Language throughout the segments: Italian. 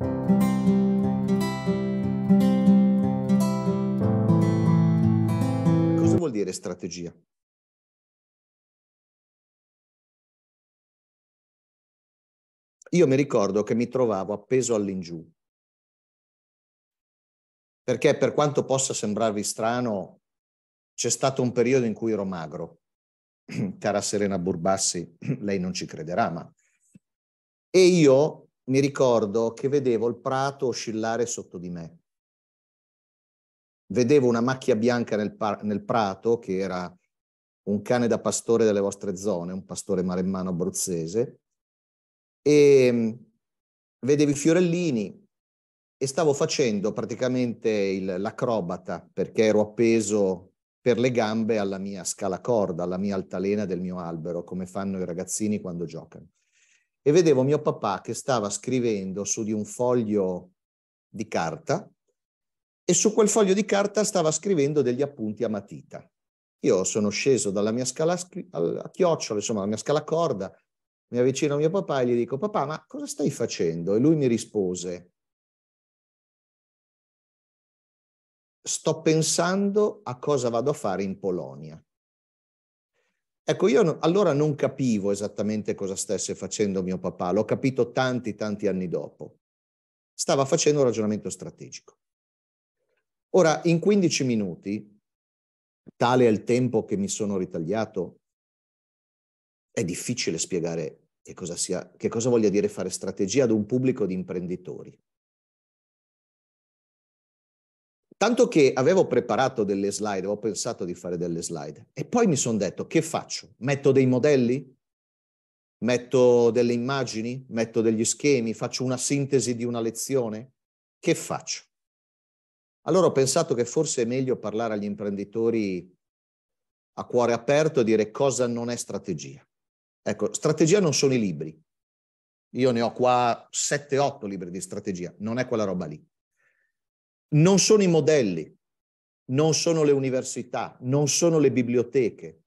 Cosa vuol dire strategia? Io mi ricordo che mi trovavo appeso all'ingiù, perché per quanto possa sembrarvi strano, c'è stato un periodo in cui ero magro. Cara Serena Burbassi, lei non ci crederà, ma... E io mi ricordo che vedevo il prato oscillare sotto di me. Vedevo una macchia bianca nel, par- nel prato, che era un cane da pastore delle vostre zone, un pastore maremmano abruzzese, e mm, vedevo i fiorellini e stavo facendo praticamente il, l'acrobata perché ero appeso per le gambe alla mia scala corda, alla mia altalena del mio albero, come fanno i ragazzini quando giocano e vedevo mio papà che stava scrivendo su di un foglio di carta e su quel foglio di carta stava scrivendo degli appunti a matita. Io sono sceso dalla mia scala a chiocciolo, insomma, dalla mia scala corda, mi avvicino a mio papà e gli dico, papà, ma cosa stai facendo? E lui mi rispose, sto pensando a cosa vado a fare in Polonia. Ecco, io no, allora non capivo esattamente cosa stesse facendo mio papà, l'ho capito tanti, tanti anni dopo. Stava facendo un ragionamento strategico. Ora, in 15 minuti, tale è il tempo che mi sono ritagliato, è difficile spiegare che cosa, sia, che cosa voglia dire fare strategia ad un pubblico di imprenditori. Tanto che avevo preparato delle slide, avevo pensato di fare delle slide e poi mi sono detto che faccio? Metto dei modelli? Metto delle immagini? Metto degli schemi? Faccio una sintesi di una lezione? Che faccio? Allora ho pensato che forse è meglio parlare agli imprenditori a cuore aperto e dire cosa non è strategia. Ecco, strategia non sono i libri. Io ne ho qua 7-8 libri di strategia, non è quella roba lì. Non sono i modelli, non sono le università, non sono le biblioteche,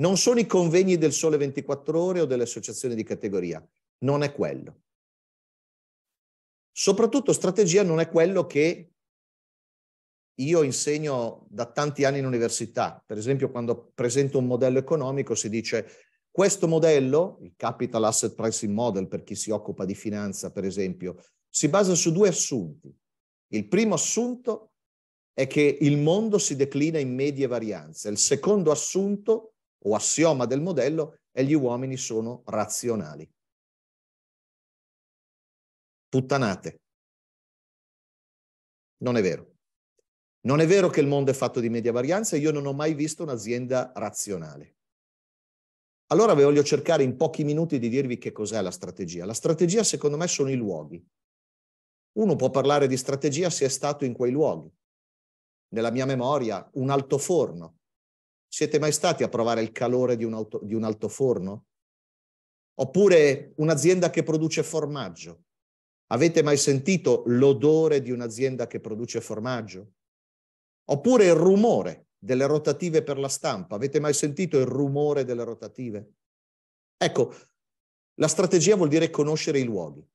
non sono i convegni del Sole 24 Ore o delle associazioni di categoria, non è quello. Soprattutto strategia non è quello che io insegno da tanti anni in università. Per esempio, quando presento un modello economico si dice questo modello, il Capital Asset Pricing Model per chi si occupa di finanza, per esempio, si basa su due assunti. Il primo assunto è che il mondo si declina in medie varianze. Il secondo assunto o assioma del modello è gli uomini sono razionali. Puttanate. Non è vero. Non è vero che il mondo è fatto di media varianza, io non ho mai visto un'azienda razionale. Allora voglio cercare in pochi minuti di dirvi che cos'è la strategia. La strategia secondo me sono i luoghi. Uno può parlare di strategia se è stato in quei luoghi. Nella mia memoria, un altoforno. Siete mai stati a provare il calore di un, auto, di un altoforno? Oppure un'azienda che produce formaggio. Avete mai sentito l'odore di un'azienda che produce formaggio? Oppure il rumore delle rotative per la stampa. Avete mai sentito il rumore delle rotative? Ecco, la strategia vuol dire conoscere i luoghi.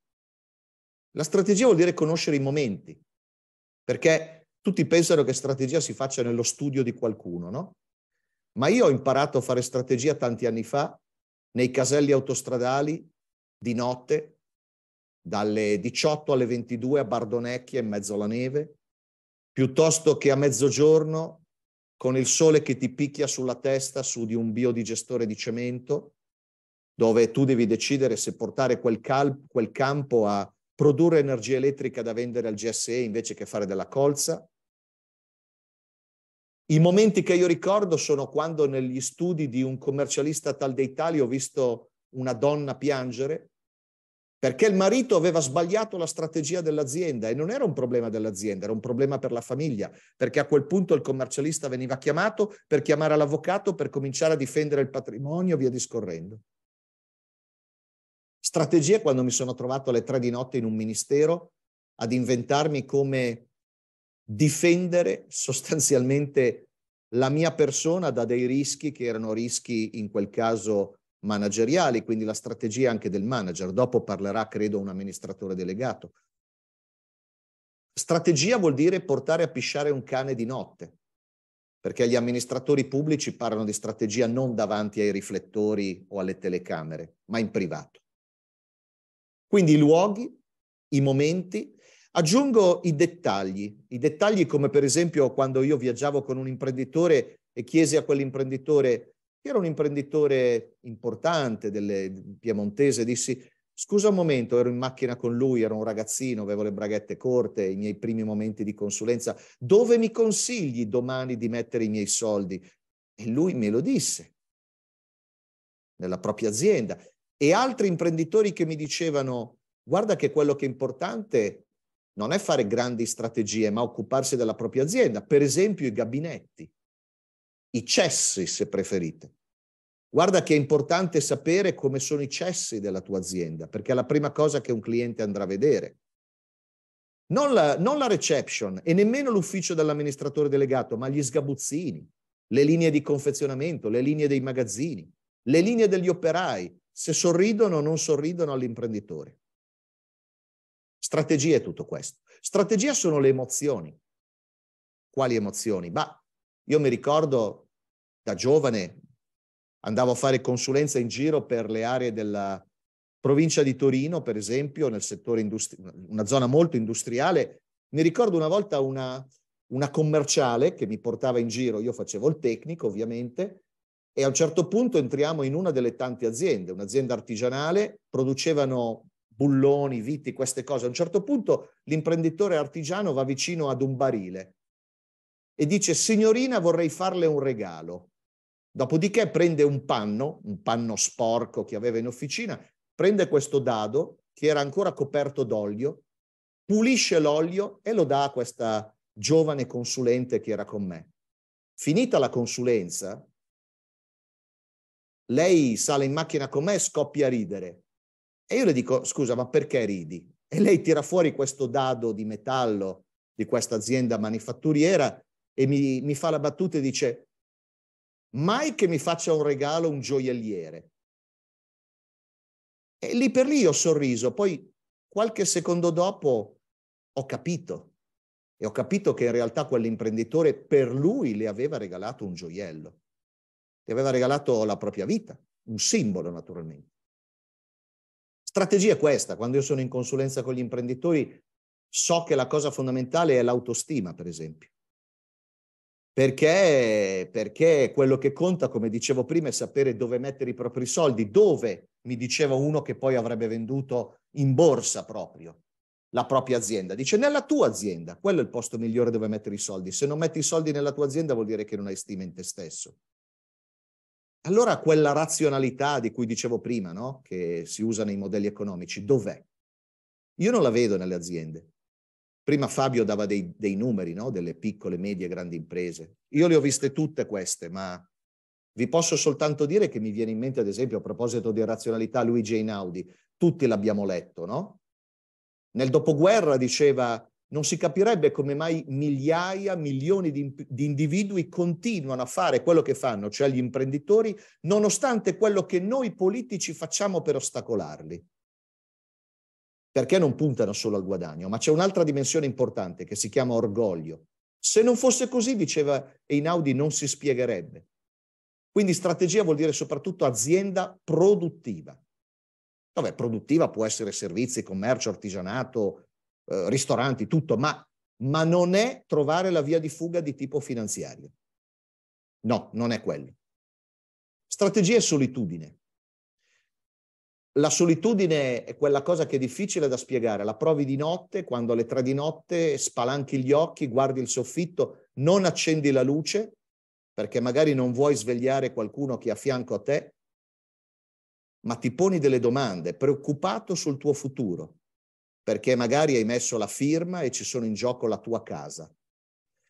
La strategia vuol dire conoscere i momenti, perché tutti pensano che strategia si faccia nello studio di qualcuno, no? Ma io ho imparato a fare strategia tanti anni fa nei caselli autostradali di notte, dalle 18 alle 22 a Bardonecchia in mezzo alla neve, piuttosto che a mezzogiorno con il sole che ti picchia sulla testa su di un biodigestore di cemento, dove tu devi decidere se portare quel, cal- quel campo a produrre energia elettrica da vendere al GSE invece che fare della colza. I momenti che io ricordo sono quando negli studi di un commercialista tal dei tali ho visto una donna piangere perché il marito aveva sbagliato la strategia dell'azienda e non era un problema dell'azienda, era un problema per la famiglia, perché a quel punto il commercialista veniva chiamato per chiamare l'avvocato per cominciare a difendere il patrimonio, via discorrendo. Strategie quando mi sono trovato alle tre di notte in un ministero ad inventarmi come difendere sostanzialmente la mia persona da dei rischi che erano rischi in quel caso manageriali, quindi la strategia anche del manager. Dopo parlerà, credo, un amministratore delegato. Strategia vuol dire portare a pisciare un cane di notte, perché gli amministratori pubblici parlano di strategia non davanti ai riflettori o alle telecamere, ma in privato. Quindi i luoghi, i momenti, aggiungo i dettagli, i dettagli come per esempio quando io viaggiavo con un imprenditore e chiesi a quell'imprenditore, che era un imprenditore importante del piemontese, dissi scusa un momento, ero in macchina con lui, ero un ragazzino, avevo le braghette corte, i miei primi momenti di consulenza, dove mi consigli domani di mettere i miei soldi? E lui me lo disse, nella propria azienda e altri imprenditori che mi dicevano guarda che quello che è importante non è fare grandi strategie, ma occuparsi della propria azienda, per esempio i gabinetti, i cessi se preferite. Guarda che è importante sapere come sono i cessi della tua azienda, perché è la prima cosa che un cliente andrà a vedere. Non la, non la reception e nemmeno l'ufficio dell'amministratore delegato, ma gli sgabuzzini, le linee di confezionamento, le linee dei magazzini, le linee degli operai, se sorridono o non sorridono all'imprenditore. Strategia è tutto questo. Strategia sono le emozioni. Quali emozioni? Bah, io mi ricordo da giovane andavo a fare consulenza in giro per le aree della provincia di Torino, per esempio, nel settore industriale, una zona molto industriale. Mi ricordo una volta una, una commerciale che mi portava in giro, io facevo il tecnico ovviamente, e a un certo punto entriamo in una delle tante aziende, un'azienda artigianale, producevano bulloni, viti, queste cose. A un certo punto l'imprenditore artigiano va vicino ad un barile e dice signorina vorrei farle un regalo. Dopodiché prende un panno, un panno sporco che aveva in officina, prende questo dado che era ancora coperto d'olio, pulisce l'olio e lo dà a questa giovane consulente che era con me. Finita la consulenza, lei sale in macchina con me e scoppia a ridere. E io le dico, scusa, ma perché ridi? E lei tira fuori questo dado di metallo di questa azienda manifatturiera e mi, mi fa la battuta e dice, mai che mi faccia un regalo un gioielliere. E lì per lì ho sorriso, poi qualche secondo dopo ho capito e ho capito che in realtà quell'imprenditore per lui le aveva regalato un gioiello ti aveva regalato la propria vita, un simbolo naturalmente. Strategia questa, quando io sono in consulenza con gli imprenditori, so che la cosa fondamentale è l'autostima, per esempio. Perché, perché quello che conta, come dicevo prima, è sapere dove mettere i propri soldi, dove, mi diceva uno che poi avrebbe venduto in borsa proprio la propria azienda. Dice nella tua azienda, quello è il posto migliore dove mettere i soldi. Se non metti i soldi nella tua azienda vuol dire che non hai stima in te stesso. Allora quella razionalità di cui dicevo prima, no? che si usa nei modelli economici, dov'è? Io non la vedo nelle aziende. Prima Fabio dava dei, dei numeri, no? delle piccole, medie, grandi imprese. Io le ho viste tutte queste, ma vi posso soltanto dire che mi viene in mente, ad esempio, a proposito di razionalità, Luigi Einaudi, tutti l'abbiamo letto, no? Nel dopoguerra diceva non si capirebbe come mai migliaia, milioni di, di, individui continuano a fare quello che fanno, cioè gli imprenditori, nonostante quello che noi politici facciamo per ostacolarli. Perché non puntano solo al guadagno, ma c'è un'altra dimensione importante che si chiama orgoglio. Se non fosse così, diceva Einaudi, non si spiegherebbe. Quindi strategia vuol dire soprattutto azienda produttiva. Dove produttiva può essere servizi, commercio, artigianato, eh, ristoranti, tutto, ma, ma non è trovare la via di fuga di tipo finanziario. No, non è quello. Strategia è solitudine. La solitudine è quella cosa che è difficile da spiegare, la provi di notte, quando alle tre di notte spalanchi gli occhi, guardi il soffitto, non accendi la luce, perché magari non vuoi svegliare qualcuno che è a fianco a te, ma ti poni delle domande, preoccupato sul tuo futuro perché magari hai messo la firma e ci sono in gioco la tua casa.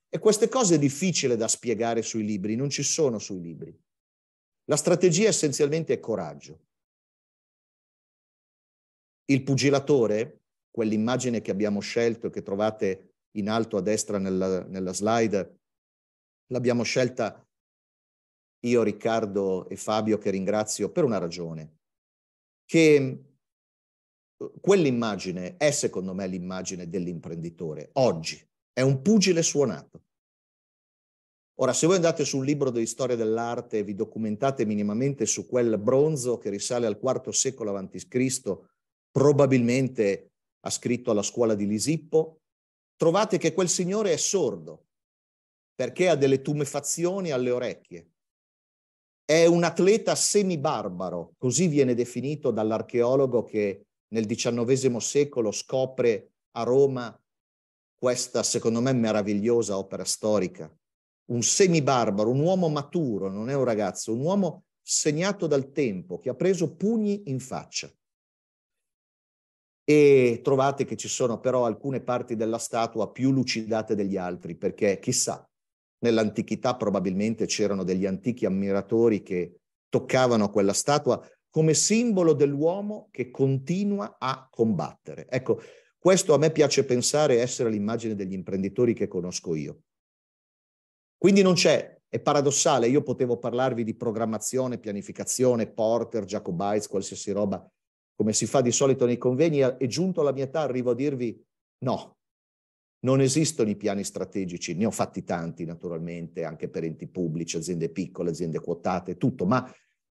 E queste cose è difficile da spiegare sui libri, non ci sono sui libri. La strategia essenzialmente è coraggio. Il pugilatore, quell'immagine che abbiamo scelto, e che trovate in alto a destra nella, nella slide, l'abbiamo scelta io, Riccardo e Fabio, che ringrazio per una ragione, che quell'immagine è secondo me l'immagine dell'imprenditore oggi, è un pugile suonato. Ora, se voi andate sul libro di storia dell'arte e vi documentate minimamente su quel bronzo che risale al IV secolo a.C., probabilmente ha scritto alla scuola di Lisippo, trovate che quel signore è sordo perché ha delle tumefazioni alle orecchie. È un atleta semibarbaro, così viene definito dall'archeologo che nel XIX secolo scopre a Roma questa, secondo me, meravigliosa opera storica. Un semibarbaro, un uomo maturo, non è un ragazzo, un uomo segnato dal tempo, che ha preso pugni in faccia. E trovate che ci sono però alcune parti della statua più lucidate degli altri, perché chissà, nell'antichità probabilmente c'erano degli antichi ammiratori che toccavano quella statua come simbolo dell'uomo che continua a combattere. Ecco, questo a me piace pensare essere l'immagine degli imprenditori che conosco io. Quindi non c'è, è paradossale, io potevo parlarvi di programmazione, pianificazione, Porter, Jacobites, qualsiasi roba, come si fa di solito nei convegni, e giunto alla mia età arrivo a dirvi no, non esistono i piani strategici, ne ho fatti tanti naturalmente, anche per enti pubblici, aziende piccole, aziende quotate, tutto, ma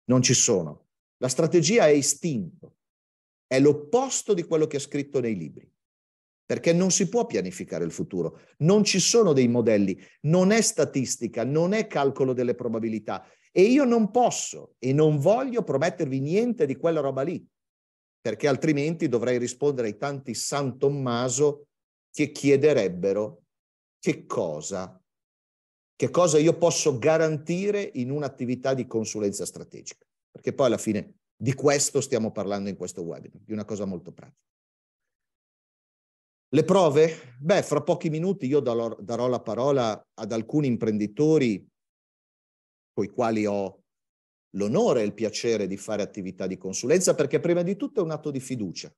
non ci sono. La strategia è istinto, è l'opposto di quello che è scritto nei libri, perché non si può pianificare il futuro, non ci sono dei modelli, non è statistica, non è calcolo delle probabilità e io non posso e non voglio promettervi niente di quella roba lì, perché altrimenti dovrei rispondere ai tanti San Tommaso che chiederebbero che cosa, che cosa io posso garantire in un'attività di consulenza strategica perché poi alla fine di questo stiamo parlando in questo webinar, di una cosa molto pratica. Le prove? Beh, fra pochi minuti io darò, la parola ad alcuni imprenditori con i quali ho l'onore e il piacere di fare attività di consulenza, perché prima di tutto è un atto di fiducia.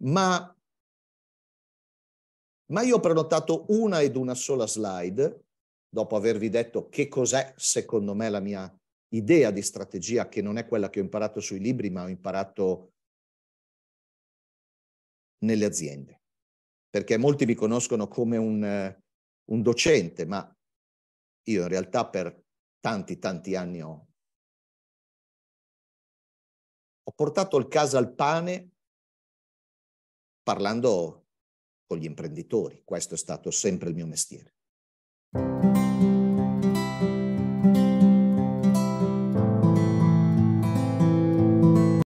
Ma, ma io ho prenotato una ed una sola slide, dopo avervi detto che cos'è secondo me la mia idea di strategia che non è quella che ho imparato sui libri, ma ho imparato nelle aziende. Perché molti mi conoscono come un, eh, un docente, ma io in realtà per tanti, tanti anni ho, ho portato il caso al pane parlando con gli imprenditori. Questo è stato sempre il mio mestiere.